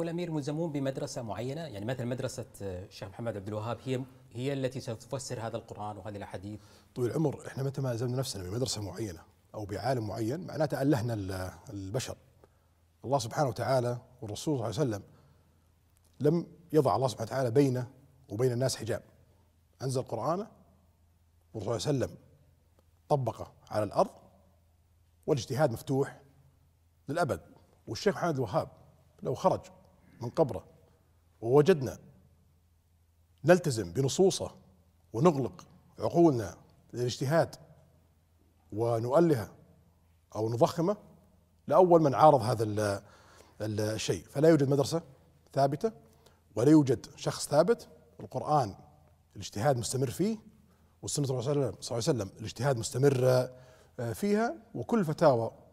والامير ملزمون بمدرسه معينه يعني مثلا مدرسه آه، الشيخ محمد عبد الوهاب هي هي التي ستفسر هذا القران وهذه الاحاديث طويل العمر احنا متى ما الزمنا نفسنا بمدرسه معينه او بعالم معين معناته الهنا البشر الله سبحانه وتعالى والرسول صلى الله عليه وسلم لم يضع الله سبحانه وتعالى بينه وبين الناس حجاب انزل قرانه والرسول صلى الله عليه وسلم طبقه على الارض والاجتهاد مفتوح للابد والشيخ محمد الوهاب لو خرج من قبره ووجدنا نلتزم بنصوصه ونغلق عقولنا للاجتهاد ونؤلهه او نضخمه لاول من عارض هذا الشيء فلا يوجد مدرسه ثابته ولا يوجد شخص ثابت القران الاجتهاد مستمر فيه والسنه صلى الله عليه وسلم الاجتهاد مستمر آه، فيها وكل فتاوى